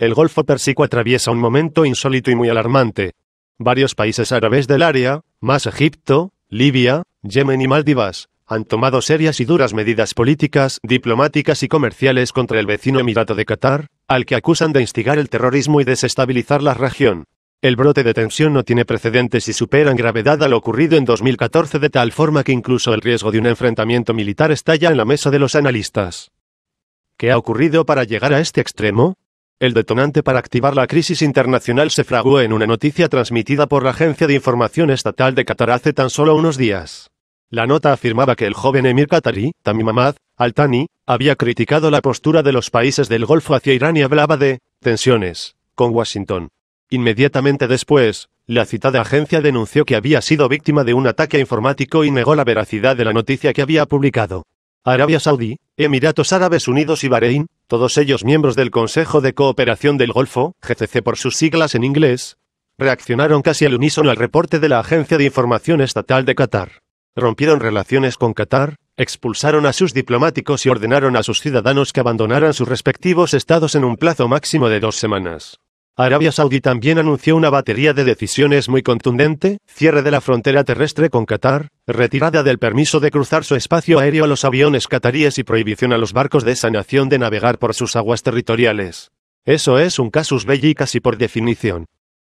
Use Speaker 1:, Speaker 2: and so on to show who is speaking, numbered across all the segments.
Speaker 1: El Golfo Persico atraviesa un momento insólito y muy alarmante. Varios países árabes del área, más Egipto, Libia, Yemen y Maldivas, han tomado serias y duras medidas políticas, diplomáticas y comerciales contra el vecino Emirato de Qatar, al que acusan de instigar el terrorismo y desestabilizar la región. El brote de tensión no tiene precedentes y supera en gravedad a lo ocurrido en 2014 de tal forma que incluso el riesgo de un enfrentamiento militar estalla en la mesa de los analistas. ¿Qué ha ocurrido para llegar a este extremo? El detonante para activar la crisis internacional se fraguó en una noticia transmitida por la Agencia de Información Estatal de Qatar hace tan solo unos días. La nota afirmaba que el joven emir Qatari, Tamim Ahmad al-Thani, había criticado la postura de los países del Golfo hacia Irán y hablaba de tensiones con Washington. Inmediatamente después, la citada agencia denunció que había sido víctima de un ataque informático y negó la veracidad de la noticia que había publicado. Arabia Saudí, Emiratos Árabes Unidos y Bahrein todos ellos miembros del Consejo de Cooperación del Golfo, GCC por sus siglas en inglés, reaccionaron casi al unísono al reporte de la Agencia de Información Estatal de Qatar. Rompieron relaciones con Qatar, expulsaron a sus diplomáticos y ordenaron a sus ciudadanos que abandonaran sus respectivos estados en un plazo máximo de dos semanas. Arabia Saudí también anunció una batería de decisiones muy contundente, cierre de la frontera terrestre con Qatar, retirada del permiso de cruzar su espacio aéreo a los aviones qataríes y prohibición a los barcos de esa nación de navegar por sus aguas territoriales. Eso es un casus belli casi por definición.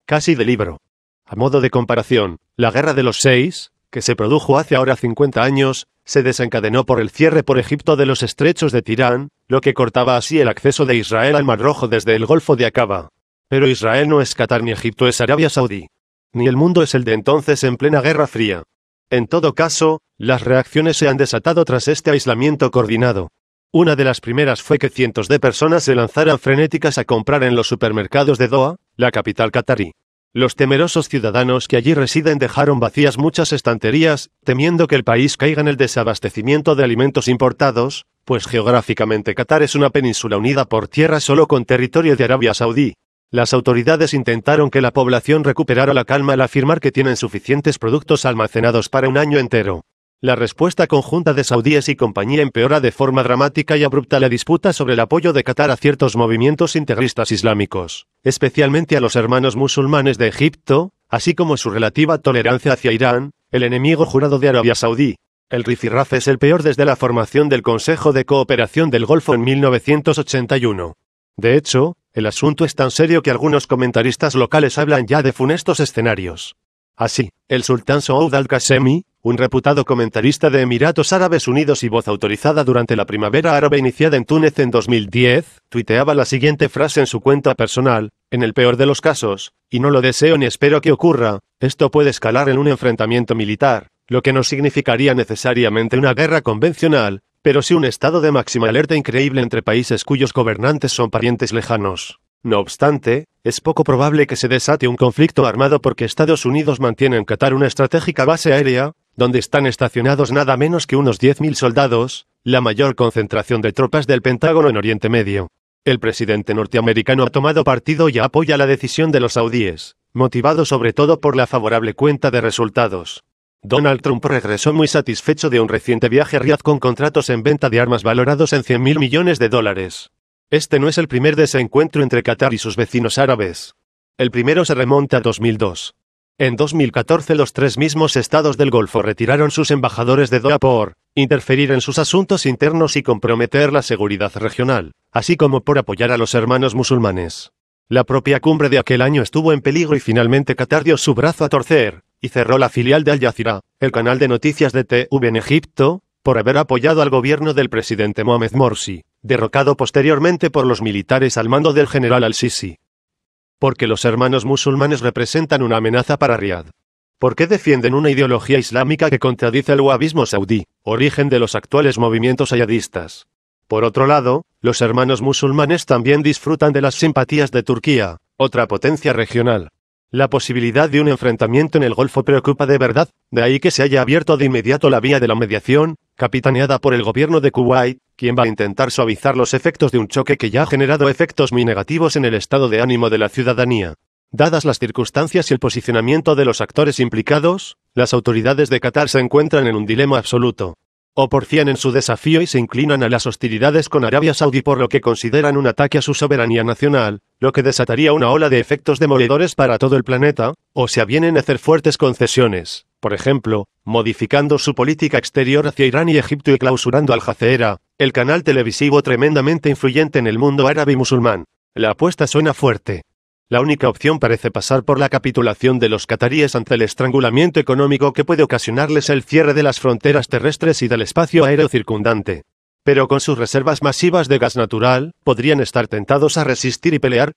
Speaker 1: Casi de libro. A modo de comparación, la Guerra de los Seis, que se produjo hace ahora 50 años, se desencadenó por el cierre por Egipto de los estrechos de Tirán, lo que cortaba así el acceso de Israel al Mar Rojo desde el Golfo de Aqaba. Pero Israel no es Qatar ni Egipto es Arabia Saudí. Ni el mundo es el de entonces en plena Guerra Fría. En todo caso, las reacciones se han desatado tras este aislamiento coordinado. Una de las primeras fue que cientos de personas se lanzaran frenéticas a comprar en los supermercados de Doha, la capital qatari. Los temerosos ciudadanos que allí residen dejaron vacías muchas estanterías, temiendo que el país caiga en el desabastecimiento de alimentos importados, pues geográficamente Qatar es una península unida por tierra solo con territorio de Arabia Saudí, las autoridades intentaron que la población recuperara la calma al afirmar que tienen suficientes productos almacenados para un año entero. La respuesta conjunta de saudíes y compañía empeora de forma dramática y abrupta la disputa sobre el apoyo de Qatar a ciertos movimientos integristas islámicos, especialmente a los hermanos musulmanes de Egipto, así como su relativa tolerancia hacia Irán, el enemigo jurado de Arabia Saudí. El rifirraf es el peor desde la formación del Consejo de Cooperación del Golfo en 1981. De hecho, el asunto es tan serio que algunos comentaristas locales hablan ya de funestos escenarios. Así, el sultán Saud al-Qasemi, un reputado comentarista de Emiratos Árabes Unidos y voz autorizada durante la primavera árabe iniciada en Túnez en 2010, tuiteaba la siguiente frase en su cuenta personal, en el peor de los casos, y no lo deseo ni espero que ocurra, esto puede escalar en un enfrentamiento militar, lo que no significaría necesariamente una guerra convencional, pero sí un estado de máxima alerta increíble entre países cuyos gobernantes son parientes lejanos. No obstante, es poco probable que se desate un conflicto armado porque Estados Unidos mantiene en Qatar una estratégica base aérea, donde están estacionados nada menos que unos 10.000 soldados, la mayor concentración de tropas del Pentágono en Oriente Medio. El presidente norteamericano ha tomado partido y apoya la decisión de los saudíes, motivado sobre todo por la favorable cuenta de resultados. Donald Trump regresó muy satisfecho de un reciente viaje a Riyadh con contratos en venta de armas valorados en 100.000 millones de dólares. Este no es el primer desencuentro entre Qatar y sus vecinos árabes. El primero se remonta a 2002. En 2014 los tres mismos estados del Golfo retiraron sus embajadores de Doha por interferir en sus asuntos internos y comprometer la seguridad regional, así como por apoyar a los hermanos musulmanes. La propia cumbre de aquel año estuvo en peligro y finalmente Qatar dio su brazo a torcer, y cerró la filial de Al Jazeera, el canal de noticias de TV en Egipto, por haber apoyado al gobierno del presidente Mohamed Morsi, derrocado posteriormente por los militares al mando del general al-Sisi. Porque los hermanos musulmanes representan una amenaza para Riad. ¿Por qué defienden una ideología islámica que contradice el wahabismo saudí, origen de los actuales movimientos ayadistas? Por otro lado, los hermanos musulmanes también disfrutan de las simpatías de Turquía, otra potencia regional, la posibilidad de un enfrentamiento en el Golfo preocupa de verdad, de ahí que se haya abierto de inmediato la vía de la mediación, capitaneada por el gobierno de Kuwait, quien va a intentar suavizar los efectos de un choque que ya ha generado efectos muy negativos en el estado de ánimo de la ciudadanía. Dadas las circunstancias y el posicionamiento de los actores implicados, las autoridades de Qatar se encuentran en un dilema absoluto. O porfían en su desafío y se inclinan a las hostilidades con Arabia Saudí por lo que consideran un ataque a su soberanía nacional, lo que desataría una ola de efectos demoledores para todo el planeta, o se avienen a hacer fuertes concesiones, por ejemplo, modificando su política exterior hacia Irán y Egipto y clausurando Al Jazeera, el canal televisivo tremendamente influyente en el mundo árabe y musulmán. La apuesta suena fuerte. La única opción parece pasar por la capitulación de los cataríes ante el estrangulamiento económico que puede ocasionarles el cierre de las fronteras terrestres y del espacio aéreo circundante. Pero con sus reservas masivas de gas natural, podrían estar tentados a resistir y pelear,